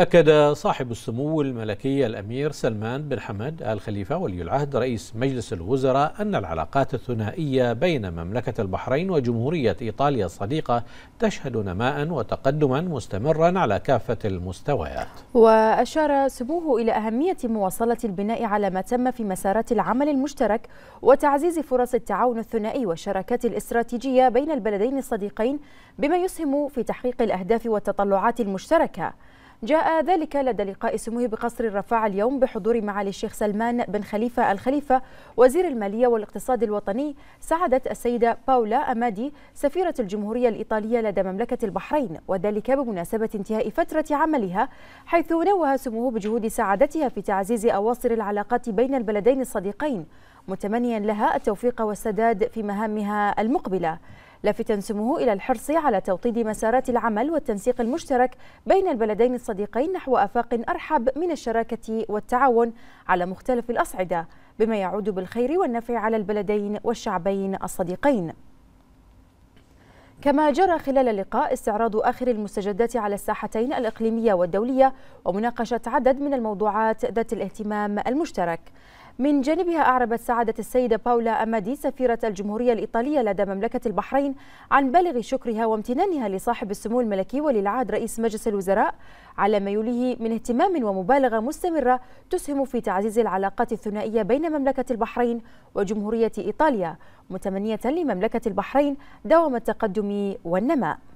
أكد صاحب السمو الملكي الأمير سلمان بن حمد آل خليفة ولي العهد رئيس مجلس الوزراء أن العلاقات الثنائية بين مملكة البحرين وجمهورية إيطاليا الصديقة تشهد نماء وتقدما مستمرا على كافة المستويات وأشار سموه إلى أهمية مواصلة البناء على ما تم في مسارات العمل المشترك وتعزيز فرص التعاون الثنائي والشراكات الاستراتيجية بين البلدين الصديقين بما يسهم في تحقيق الأهداف والتطلعات المشتركة جاء ذلك لدى لقاء سموه بقصر الرفاع اليوم بحضور معالي الشيخ سلمان بن خليفة الخليفة وزير المالية والاقتصاد الوطني سعادة السيدة باولا أمادي سفيرة الجمهورية الإيطالية لدى مملكة البحرين وذلك بمناسبة انتهاء فترة عملها حيث نوه سموه بجهود سعادتها في تعزيز أواصر العلاقات بين البلدين الصديقين متمنيا لها التوفيق والسداد في مهامها المقبله لافتا سموه إلى الحرص على توطيد مسارات العمل والتنسيق المشترك بين البلدين الصديقين نحو آفاق أرحب من الشراكة والتعاون على مختلف الأصعدة بما يعود بالخير والنفع على البلدين والشعبين الصديقين كما جرى خلال اللقاء استعراض آخر المستجدات على الساحتين الإقليمية والدولية ومناقشة عدد من الموضوعات ذات الاهتمام المشترك من جانبها أعربت سعادة السيدة باولا أمادي سفيرة الجمهورية الإيطالية لدى مملكة البحرين عن بالغ شكرها وامتنانها لصاحب السمو الملكي ولي العهد رئيس مجلس الوزراء على ما يوليه من اهتمام ومبالغة مستمرة تسهم في تعزيز العلاقات الثنائية بين مملكة البحرين وجمهورية إيطاليا متمنية لمملكة البحرين دوام التقدم والنماء